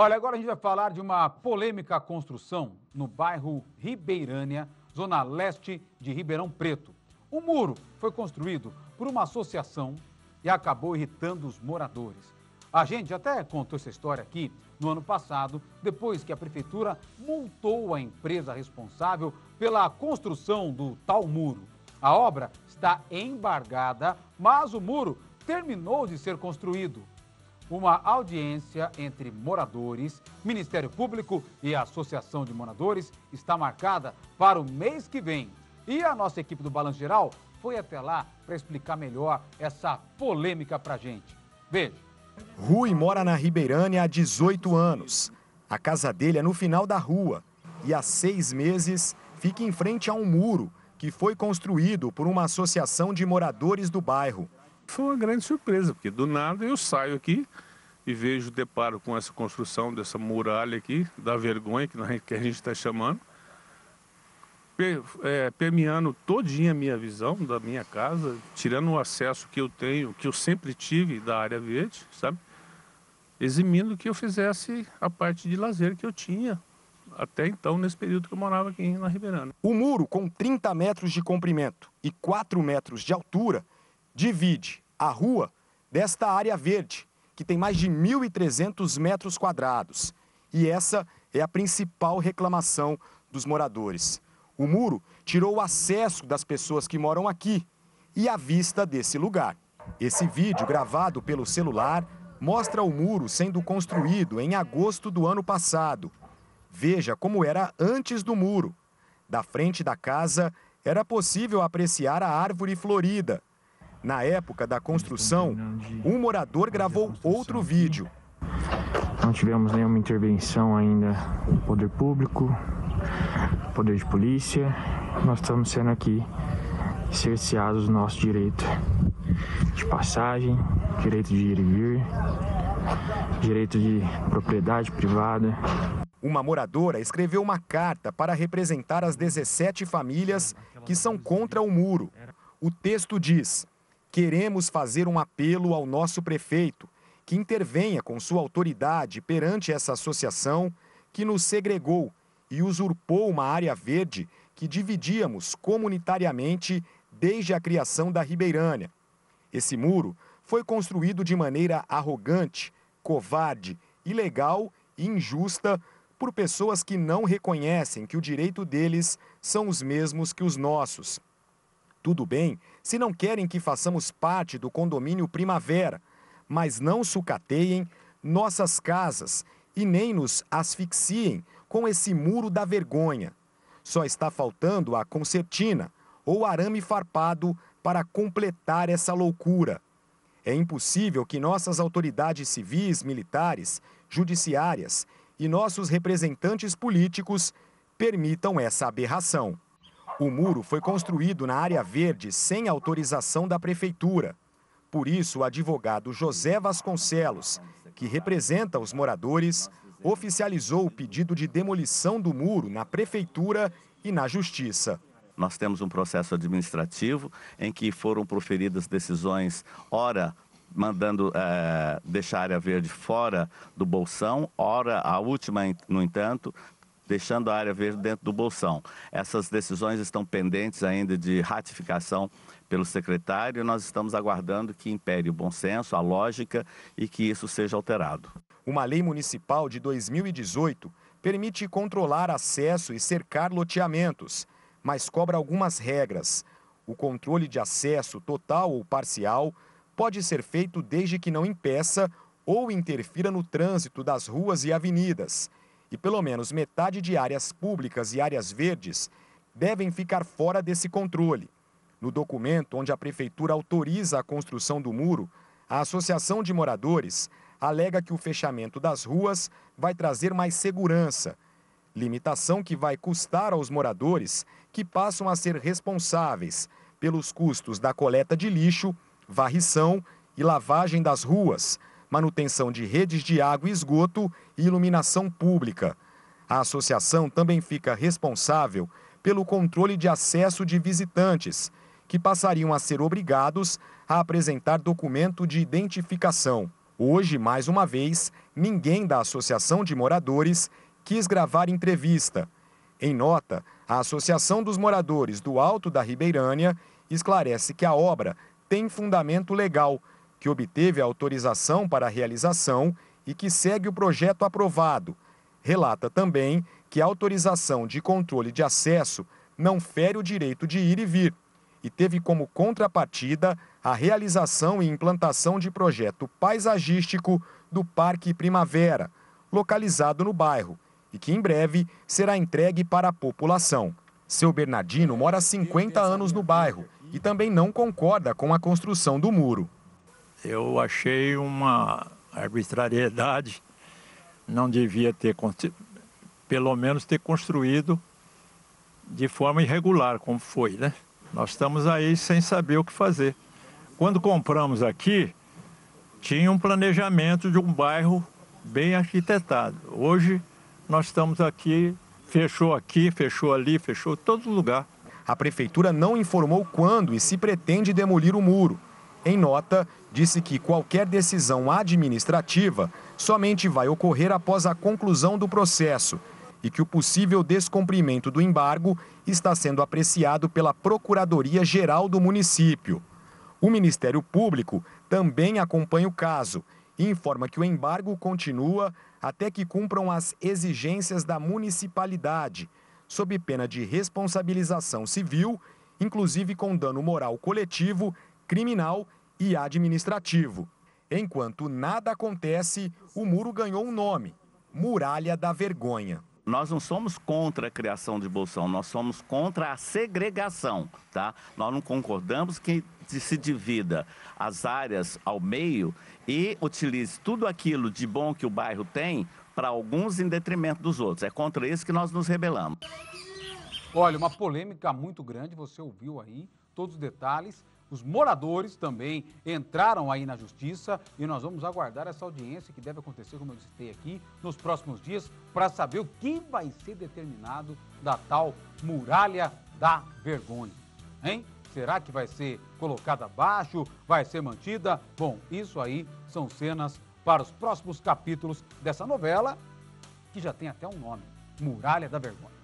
Olha, agora a gente vai falar de uma polêmica construção no bairro Ribeirânia, zona leste de Ribeirão Preto. O muro foi construído por uma associação e acabou irritando os moradores. A gente até contou essa história aqui no ano passado, depois que a prefeitura multou a empresa responsável pela construção do tal muro. A obra está embargada, mas o muro terminou de ser construído uma audiência entre moradores, Ministério Público e a Associação de Moradores está marcada para o mês que vem. E a nossa equipe do Balanço Geral foi até lá para explicar melhor essa polêmica para gente. Veja. Rui mora na Ribeirânia há 18 anos. A casa dele é no final da rua e há seis meses fica em frente a um muro que foi construído por uma associação de moradores do bairro. Foi uma grande surpresa, porque do nada eu saio aqui, e vejo, deparo com essa construção dessa muralha aqui, da vergonha que a gente está chamando, é, permeando todinha a minha visão da minha casa, tirando o acesso que eu tenho, que eu sempre tive da área verde, sabe? Eximindo que eu fizesse a parte de lazer que eu tinha até então, nesse período que eu morava aqui na Ribeirana. O muro, com 30 metros de comprimento e 4 metros de altura, divide a rua desta área verde, que tem mais de 1.300 metros quadrados. E essa é a principal reclamação dos moradores. O muro tirou o acesso das pessoas que moram aqui e a vista desse lugar. Esse vídeo, gravado pelo celular, mostra o muro sendo construído em agosto do ano passado. Veja como era antes do muro. Da frente da casa, era possível apreciar a árvore florida, na época da construção, um morador gravou outro vídeo. Não tivemos nenhuma intervenção ainda do poder público, poder de polícia. Nós estamos sendo aqui cerceados do nosso direito de passagem, direito de ir e vir, direito de propriedade privada. Uma moradora escreveu uma carta para representar as 17 famílias que são contra o muro. O texto diz: Queremos fazer um apelo ao nosso prefeito, que intervenha com sua autoridade perante essa associação que nos segregou e usurpou uma área verde que dividíamos comunitariamente desde a criação da Ribeirânia. Esse muro foi construído de maneira arrogante, covarde, ilegal e injusta por pessoas que não reconhecem que o direito deles são os mesmos que os nossos tudo bem, se não querem que façamos parte do condomínio Primavera, mas não sucateiem nossas casas e nem nos asfixiem com esse muro da vergonha. Só está faltando a concertina ou arame farpado para completar essa loucura. É impossível que nossas autoridades civis, militares, judiciárias e nossos representantes políticos permitam essa aberração. O muro foi construído na área verde sem autorização da prefeitura. Por isso, o advogado José Vasconcelos, que representa os moradores, oficializou o pedido de demolição do muro na prefeitura e na justiça. Nós temos um processo administrativo em que foram proferidas decisões, ora mandando é, deixar a área verde fora do bolsão, ora a última, no entanto, deixando a área verde dentro do bolsão. Essas decisões estão pendentes ainda de ratificação pelo secretário. Nós estamos aguardando que impere o bom senso, a lógica e que isso seja alterado. Uma lei municipal de 2018 permite controlar acesso e cercar loteamentos, mas cobra algumas regras. O controle de acesso total ou parcial pode ser feito desde que não impeça ou interfira no trânsito das ruas e avenidas e pelo menos metade de áreas públicas e áreas verdes devem ficar fora desse controle. No documento onde a prefeitura autoriza a construção do muro, a Associação de Moradores alega que o fechamento das ruas vai trazer mais segurança, limitação que vai custar aos moradores que passam a ser responsáveis pelos custos da coleta de lixo, varrição e lavagem das ruas, manutenção de redes de água e esgoto e iluminação pública. A associação também fica responsável pelo controle de acesso de visitantes, que passariam a ser obrigados a apresentar documento de identificação. Hoje, mais uma vez, ninguém da Associação de Moradores quis gravar entrevista. Em nota, a Associação dos Moradores do Alto da Ribeirânia esclarece que a obra tem fundamento legal que obteve a autorização para a realização e que segue o projeto aprovado. Relata também que a autorização de controle de acesso não fere o direito de ir e vir e teve como contrapartida a realização e implantação de projeto paisagístico do Parque Primavera, localizado no bairro, e que em breve será entregue para a população. Seu Bernardino mora 50 anos no bairro e também não concorda com a construção do muro. Eu achei uma arbitrariedade, não devia ter, pelo menos, ter construído de forma irregular, como foi, né? Nós estamos aí sem saber o que fazer. Quando compramos aqui, tinha um planejamento de um bairro bem arquitetado. Hoje, nós estamos aqui, fechou aqui, fechou ali, fechou todo lugar. A prefeitura não informou quando e se pretende demolir o muro. Em nota, disse que qualquer decisão administrativa somente vai ocorrer após a conclusão do processo e que o possível descumprimento do embargo está sendo apreciado pela Procuradoria-Geral do município. O Ministério Público também acompanha o caso e informa que o embargo continua até que cumpram as exigências da municipalidade, sob pena de responsabilização civil, inclusive com dano moral coletivo criminal e administrativo. Enquanto nada acontece, o muro ganhou um nome: Muralha da Vergonha. Nós não somos contra a criação de Bolsão, nós somos contra a segregação, tá? Nós não concordamos que se divida as áreas ao meio e utilize tudo aquilo de bom que o bairro tem para alguns em detrimento dos outros. É contra isso que nós nos rebelamos. Olha, uma polêmica muito grande, você ouviu aí todos os detalhes. Os moradores também entraram aí na justiça e nós vamos aguardar essa audiência que deve acontecer, como eu citei aqui, nos próximos dias, para saber o que vai ser determinado da tal muralha da vergonha. Hein? Será que vai ser colocada abaixo? Vai ser mantida? Bom, isso aí são cenas para os próximos capítulos dessa novela, que já tem até um nome: Muralha da Vergonha.